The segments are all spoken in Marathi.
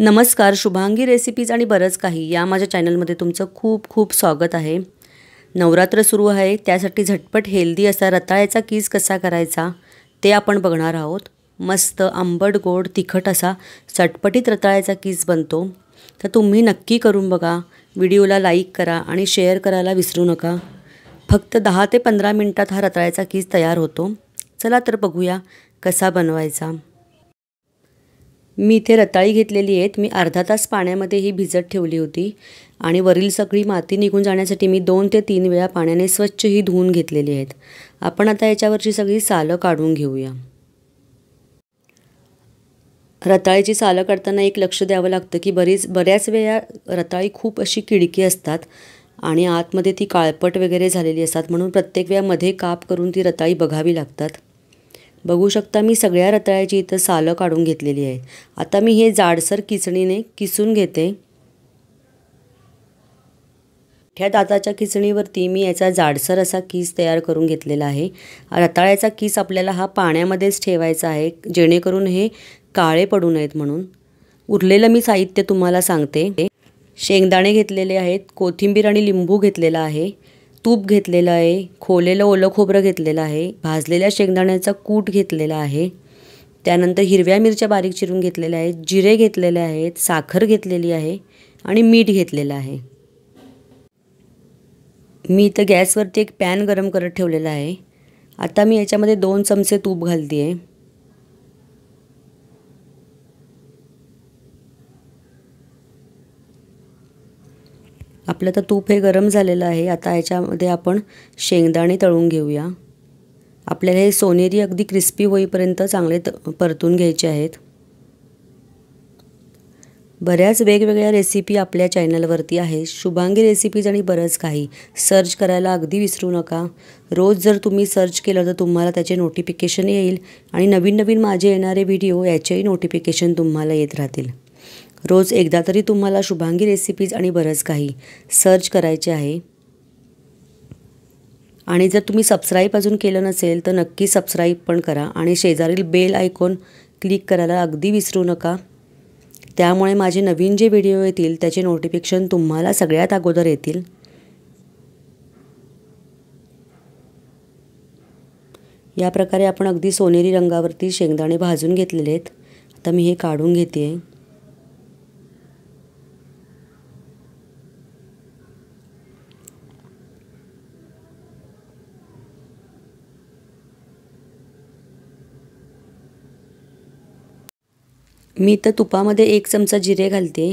नमस्कार शुभांगी रेसिपीज आणि बरंच काही या माझ्या चॅनलमध्ये तुमचं खूप खूप स्वागत आहे नवरात्र सुरू आहे त्यासाठी झटपट हेल्दी असा रताळ्याचा कीस कसा करायचा ते आपण बघणार आहोत मस्त आंबट गोड तिखट असा चटपटीत रताळ्याचा कीज बनतो तर तुम्ही नक्की करून बघा व्हिडिओला लाईक करा आणि शेअर करायला विसरू नका फक्त दहा ते पंधरा मिनटात हा रताळ्याचा कीज तयार होतो चला तर बघूया कसा बनवायचा मी इथे रताळी घेतलेली आहेत मी अर्धा तास पाण्यामध्ये ही भिजत ठेवली होती आणि वरील सगळी माती निघून जाण्यासाठी मी दोन ते तीन वेळा पाण्याने स्वच्छ ही धुवून घेतलेली आहेत आपण आता याच्यावरची सगळी सालं काढून घेऊया रताळीची सालं काढताना एक लक्ष द्यावं लागतं की बरीच बऱ्याच वेळा रताळी खूप अशी किडकी असतात आणि आतमध्ये ती काळपट वगैरे झालेली असतात म्हणून प्रत्येक वेळा मध्ये काप करून ती रताळी बघावी लागतात बघू शकता मी सगळ्या रताळ्याची इथं सालं काढून घेतलेली आहे आता मी हे जाडसर किचणीने किसून घेते ह्या दाताच्या किचणीवरती मी याचा जाडसर असा किस तयार करून घेतलेला आहे रताळ्याचा किस आपल्याला हा पाण्यामध्येच ठेवायचा आहे जेणेकरून हे काळे पडू नयेत म्हणून उरलेलं मी साहित्य तुम्हाला सांगते शेंगदाणे घेतलेले आहेत कोथिंबीर आणि लिंबू घेतलेला आहे तूप घेतलेलं आहे खोलेलं ओलं खोबरं घेतलेलं आहे भाजलेल्या शेंगदाण्याचा कूट घेतलेला आहे त्यानंतर हिरव्या मिरच्या बारीक चिरून घेतलेल्या आहेत जिरे घेतलेले आहेत साखर घेतलेली आहे आणि मीठ घेतलेलं आहे मी इथं गॅसवरती एक पॅन गरम करत ठेवलेला आहे आता मी याच्यामध्ये दोन चमचे तूप घालते आहे आपलं तर तूप हे गरम झालेलं आहे आता याच्यामध्ये आपण शेंगदाणे तळून घेऊया आपल्याला हे सोनेरी अगदी क्रिस्पी होईपर्यंत चांगले त परतून घ्यायचे आहेत बऱ्याच वेगवेगळ्या रेसिपी आपल्या चॅनलवरती आहे शुभांगी रेसिपीज आणि बरंच काही सर्च करायला अगदी विसरू नका रोज जर तुम्ही सर्च केलं तर तुम्हाला त्याचे नोटिफिकेशन येईल आणि नवीन नवीन माझे येणारे व्हिडिओ याचेही नोटिफिकेशन तुम्हाला येत राहतील रोज एकदा तरी तुम्हाला शुभांगी रेसिपीज आणि बरंच काही सर्च करायचे आहे आणि जर तुम्ही सबस्क्राईब अजून केलं नसेल तर नक्की सबस्क्राईब पण करा आणि शेजारील बेल आयकॉन क्लिक करायला अगदी विसरू नका त्यामुळे माझे नवीन जे व्हिडिओ येतील त्याचे नोटिफिकेशन तुम्हाला सगळ्यात अगोदर येतील या प्रकारे आपण अगदी सोनेरी रंगावरती शेंगदाणे भाजून घेतलेले आहेत आता मी हे काढून घेते आहे मी तर तुपामध्ये एक चमचा जिरे घालते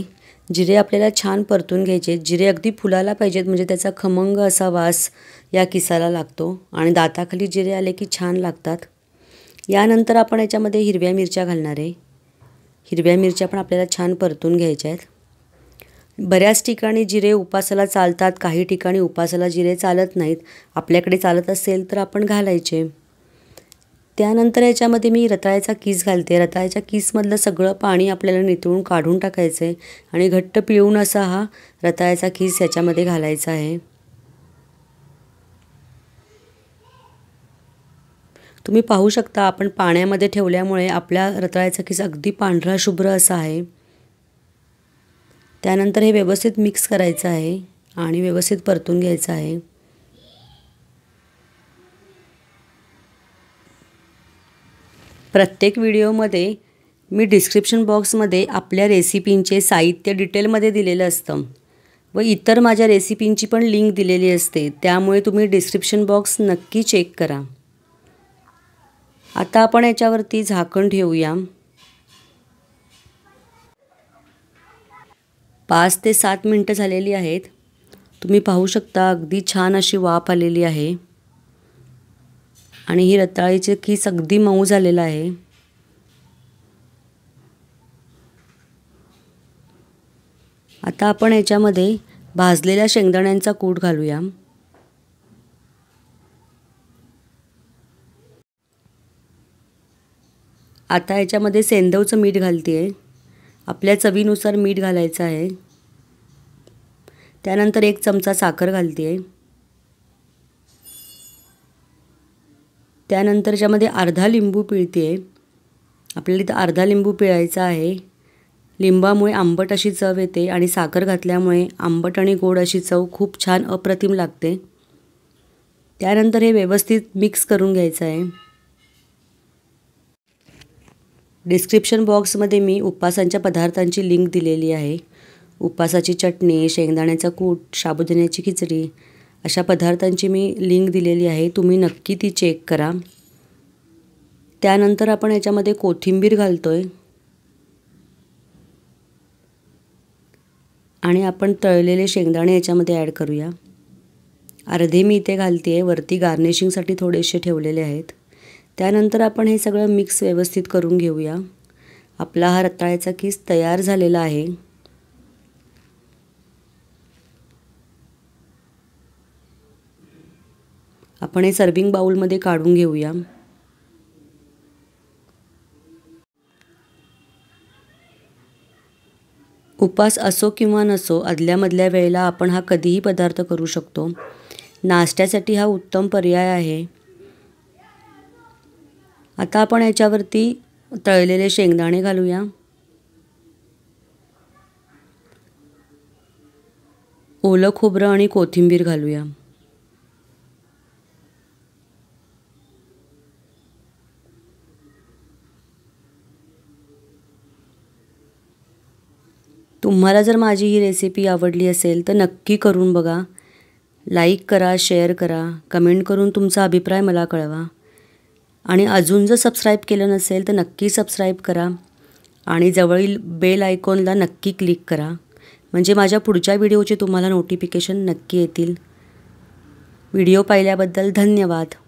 जिरे आपल्याला छान परतून घ्यायचे जिरे अगदी फुलाला पाहिजेत म्हणजे त्याचा खमंग असा वास या किसाला लागतो आणि दाताखाली जिरे आले की छान लागतात यानंतर आपण याच्यामध्ये हिरव्या मिरच्या घालणार आहे हिरव्या मिरच्या पण आपल्याला छान परतून घ्यायच्या आहेत बऱ्याच ठिकाणी जिरे उपासाला चालतात काही ठिकाणी उपासाला जिरे चालत नाहीत आपल्याकडे चालत असेल तर आपण घालायचे त्यानंतर याच्यामध्ये मी रताळ्याचा कीस घालते रताळ्याच्या किसमधलं सगळं पाणी आपल्याला नितळून काढून टाकायचं आहे आणि घट्ट पिळून असा हा रताळ्याचा कीस याच्यामध्ये घालायचा आहे तुम्ही पाहू शकता आपण पाण्यामध्ये ठेवल्यामुळे आपल्या रताळ्याचा कीस अगदी पांढरा शुभ्र असा आहे त्यानंतर हे व्यवस्थित मिक्स करायचं आहे आणि व्यवस्थित परतून घ्यायचं आहे प्रत्येक व्हिडिओमध्ये मी डिस्क्रिप्शन बॉक्समध्ये आपल्या रेसिपींचे साहित्य डिटेलमध्ये दिलेलं असतं व इतर माझ्या रेसिपींची पण लिंक दिलेली असते त्यामुळे तुम्ही डिस्क्रिप्शन बॉक्स नक्की चेक करा आता आपण याच्यावरती झाकण ठेवूया पाच ते सात मिनटं झालेली आहेत तुम्ही पाहू शकता अगदी छान अशी वाफ आलेली आहे आणि ही रताळीची खीस अगदी मऊ झालेला आहे आता आपण याच्यामध्ये भाजलेल्या शेंगदाण्यांचा कूट घालूया आता याच्यामध्ये सेंदवचं मीठ घालते आहे आपल्या चवीनुसार मीठ घालायचं आहे त्यानंतर एक चमचा साखर घालते आहे त्यानंतर ज्यामध्ये अर्धा लिंबू पिळते आहे आपल्याला इथं अर्धा लिंबू पिळायचा आहे लिंबामुळे आंबट अशी चव येते आणि साखर घातल्यामुळे आंबट आणि गोड अशी चव खूप छान अप्रतिम लागते त्यानंतर हे व्यवस्थित मिक्स करून घ्यायचं आहे डिस्क्रिप्शन बॉक्समध्ये मी उपवासांच्या पदार्थांची लिंक दिलेली आहे उपासाची चटणी शेंगदाण्याचा कूट साबुदाण्याची खिचडी अशा पदार्थांची मी लिंक दिलेली आहे तुम्ही नक्की ती चेक करा त्यानंतर आपण याच्यामध्ये कोथिंबीर घालतो आहे आणि आपण तळलेले शेंगदाणे याच्यामध्ये ॲड करूया अर्धे मी इथे घालते आहे वरती गार्निशिंगसाठी थोडेसे ठेवलेले आहेत त्यानंतर आपण हे सगळं मिक्स व्यवस्थित करून घेऊया आपला हा रताळ्याचा किस तयार झालेला आहे आपण हे सर्विंग बाऊलमध्ये काढून घेऊया उपास असो किंवा नसो आदल्यामधल्या वेळेला आपण हा कधीही पदार्थ करू शकतो नाश्त्यासाठी हा उत्तम पर्याय आहे आता आपण याच्यावरती तळलेले शेंगदाणे घालूया ओलं खोबरं आणि कोथिंबीर घालूया तुम्हाला जर माझी ही रेसिपी आवडली असेल तर नक्की करून बघा लाईक करा शेअर करा कमेंट करून तुमचा अभिप्राय मला कळवा आणि अजून जर सबस्क्राईब केलं नसेल तर नक्की सबस्क्राईब करा आणि जवळील बेल आयकॉनला नक्की क्लिक करा म्हणजे माझ्या पुढच्या व्हिडिओचे तुम्हाला नोटिफिकेशन नक्की येतील व्हिडिओ पाहिल्याबद्दल धन्यवाद